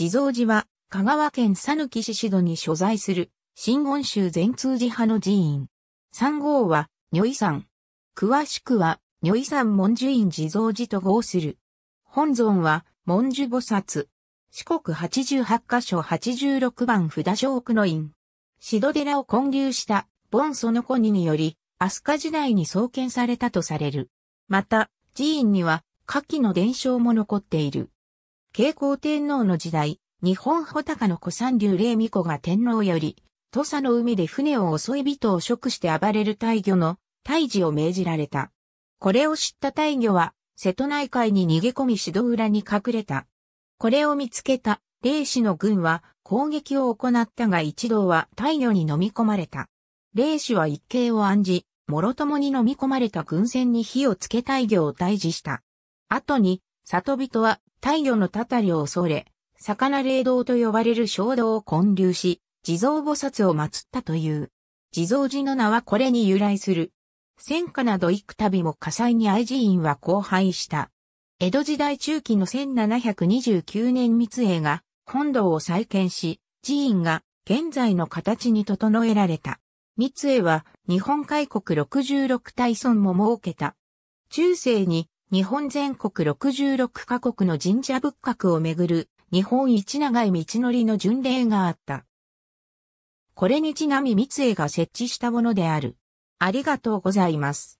地蔵寺は、香川県讃岐市市戸に所在する、新言宗全通寺派の寺院。三号は、女意山。詳しくは、女意山文殊院地蔵寺と号する。本尊は、文殊菩薩。四国八十八箇所八十六番札所区の院。シド寺を建立した、ンその子ににより、飛鳥時代に創建されたとされる。また、寺院には、下記の伝承も残っている。慶光天皇の時代、日本穂高の古山流霊巫女が天皇より、土佐の海で船を襲い人を食して暴れる大魚の退治を命じられた。これを知った大魚は、瀬戸内海に逃げ込み指導裏に隠れた。これを見つけた、霊師の軍は攻撃を行ったが一同は大魚に飲み込まれた。霊師は一計を案じ、諸共に飲み込まれた軍船に火をつけ大魚を退治した。後に、里人は太陽のたたりを恐れ、魚霊堂と呼ばれる衝動を混流し、地蔵菩薩を祀ったという。地蔵寺の名はこれに由来する。戦火など幾度も火災に愛寺院は荒廃した。江戸時代中期の1729年密営が本堂を再建し、寺院が現在の形に整えられた。密営は日本海国66体村も設けた。中世に日本全国66カ国の神社仏閣をめぐる日本一長い道のりの巡礼があった。これにちなみ三重が設置したものである。ありがとうございます。